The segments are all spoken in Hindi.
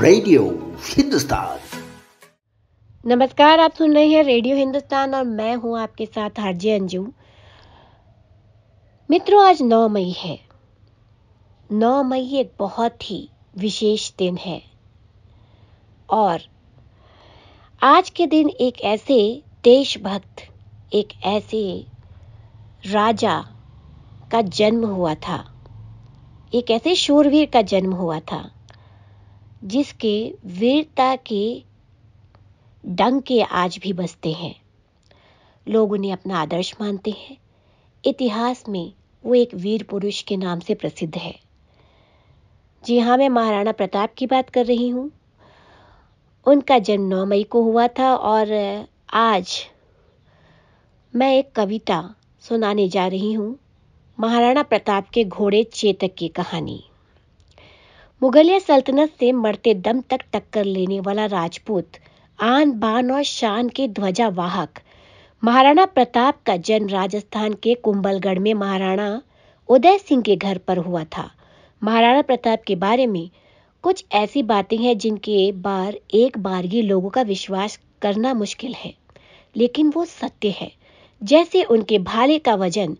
रेडियो हिंदुस्तान नमस्कार आप सुन रहे हैं रेडियो हिंदुस्तान और मैं हूं आपके साथ हरजे अंजू मित्रों आज 9 मई है 9 मई एक बहुत ही विशेष दिन है और आज के दिन एक ऐसे देशभक्त एक ऐसे राजा का जन्म हुआ था एक ऐसे शूरवीर का जन्म हुआ था जिसके वीरता के डंके आज भी बसते हैं लोग उन्हें अपना आदर्श मानते हैं इतिहास में वो एक वीर पुरुष के नाम से प्रसिद्ध है जी हाँ मैं महाराणा प्रताप की बात कर रही हूँ उनका जन्म नौ मई को हुआ था और आज मैं एक कविता सुनाने जा रही हूँ महाराणा प्रताप के घोड़े चेतक की कहानी मुगलिया सल्तनत से मरते दम तक टक्कर लेने वाला राजपूत आन बान और शान के ध्वजा वाहक महाराणा प्रताप का जन्म राजस्थान के कुंभलगढ़ में महाराणा उदय सिंह के घर पर हुआ था महाराणा प्रताप के बारे में कुछ ऐसी बातें हैं जिनके बार एक बार ही लोगों का विश्वास करना मुश्किल है लेकिन वो सत्य है जैसे उनके भाले का वजन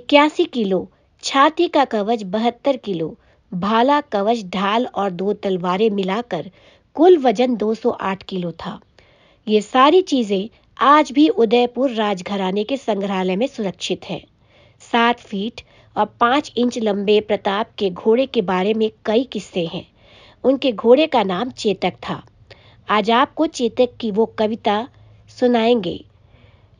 इक्यासी किलो छाती का कवच बहत्तर किलो भाला कवच ढाल और दो तलवारें मिलाकर कुल वजन 208 किलो था ये सारी चीजें आज भी उदयपुर राजघराने के संग्रहालय में सुरक्षित हैं सात फीट और पांच इंच लंबे प्रताप के घोड़े के बारे में कई किस्से हैं उनके घोड़े का नाम चेतक था आज आपको चेतक की वो कविता सुनाएंगे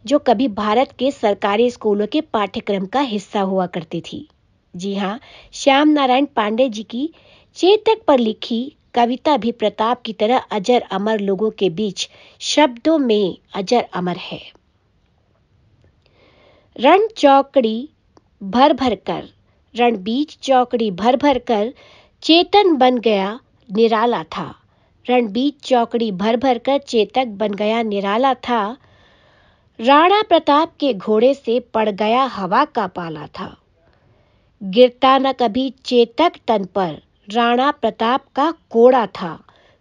जो कभी भारत के सरकारी स्कूलों के पाठ्यक्रम का हिस्सा हुआ करती थी जी हाँ श्याम नारायण पांडे जी की चेतक पर लिखी कविता भी प्रताप की तरह अजर अमर लोगों के बीच शब्दों में अजर अमर है रण चौकड़ी भर भर कर रण बीच चौकड़ी भर भर कर चेतन बन गया निराला था रण बीच चौकड़ी भर भर कर चेतक बन गया निराला था राणा प्रताप के घोड़े से पड़ गया हवा का पाला था गिरता न कभी चेतक तन पर राणा प्रताप का कोड़ा था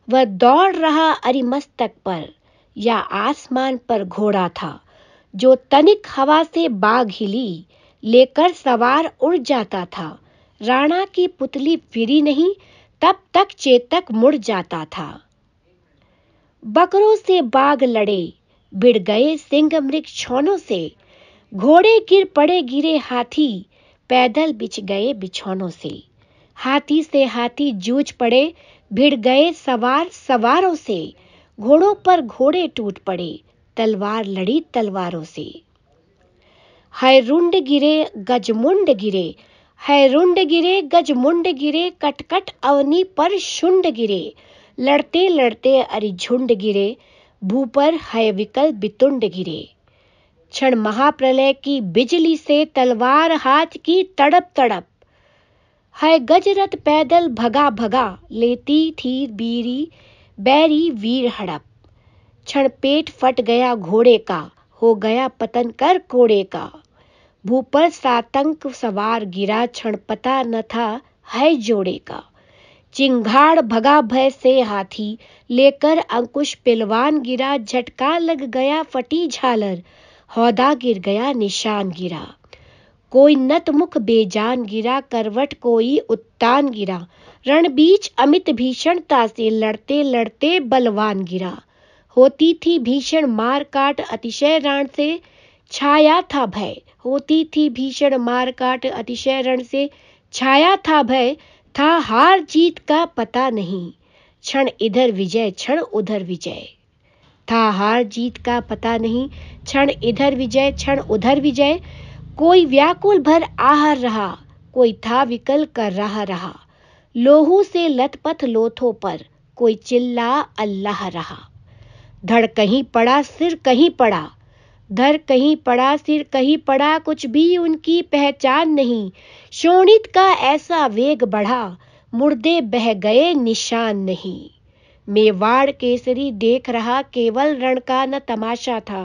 वह दौड़ रहा अरिमस्तक पर या आसमान पर घोड़ा था जो तनिक हवा से बाघ हिली लेकर सवार उड़ जाता था राणा की पुतली फिरी नहीं तब तक चेतक मुड़ जाता था बकरों से बाघ लड़े बिड़ गए सिंह मृग छौनों से घोड़े गिर पड़े गिरे हाथी पैदल बिछ गए बिछौनों से हाथी से हाथी जूझ पड़े भिड़ गए सवार सवारों से घोड़ों पर घोड़े टूट पड़े तलवार लड़ी तलवारों से है रुंड गिरे गजमुंड गिरे है रुंड गिरे गजमुंड गिरे कटकट अवनी पर शुंड गिरे लड़ते लड़ते अरिझुंड गिरे भू पर है विकल बितुंड गिरे क्षण महाप्रलय की बिजली से तलवार हाथ की तड़प तड़प है गजरथ पैदल भगा भगा लेती थी बीरी बैरी वीर हड़प क्षण पेट फट गया घोड़े का हो गया पतन कर कोड़े का भूपर सातंक सवार गिरा क्षण पता न था है जोड़े का चिंघाड़ भगा भय से हाथी लेकर अंकुश पिलवान गिरा झटका लग गया फटी झालर हौदा गिर गया निशान गिरा कोई नतमुख बेजान गिरा करवट कोई उत्तान गिरा बीच अमित भीषणता से लड़ते लड़ते बलवान गिरा होती थी भीषण मार काट अतिशय रण से छाया था भय होती थी भीषण मार काट अतिशय रण से छाया था भय था हार जीत का पता नहीं क्षण इधर विजय क्षण उधर विजय था हार जीत का पता नहीं क्षण इधर विजय क्षण उधर विजय कोई व्याकुल भर आहार रहा कोई था विकल कर रहा रहा लोहू से लतपथ लोथों पर कोई चिल्ला अल्लाह रहा धड़ कहीं पड़ा सिर कहीं पड़ा धर कहीं पड़ा सिर कहीं पड़ा कुछ भी उनकी पहचान नहीं शोणित का ऐसा वेग बढ़ा मुर्दे बह गए निशान नहीं मेवाड़ केसरी देख रहा केवल रण का न तमाशा था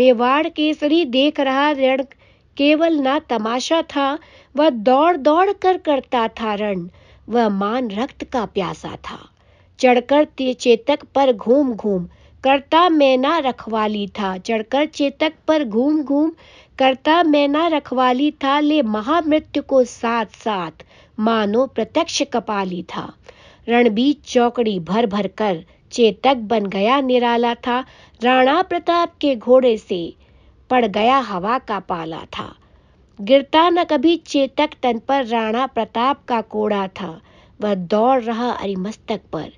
मेवाड़ केसरी देख रहा रण केवल न तमाशा था वह दौड़ दौड़ कर करता था रण वह मान रक्त का प्यासा था चढ़कर चेतक पर घूम घूम करता मैना रखवाली था चढ़कर चेतक पर घूम घूम करता मैना रखवाली था ले महामृत्यु को साथ साथ मानो प्रत्यक्ष कपाली था रणबीर चौकड़ी भर भर कर चेतक बन गया निराला था राणा प्रताप के घोड़े से पड़ गया हवा का पाला था गिरता न कभी चेतक तन पर राणा प्रताप का कोड़ा था वह दौड़ रहा अरिमस्तक पर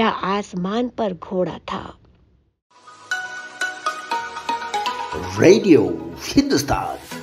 या आसमान पर घोड़ा था रेडियो हिंदुस्तान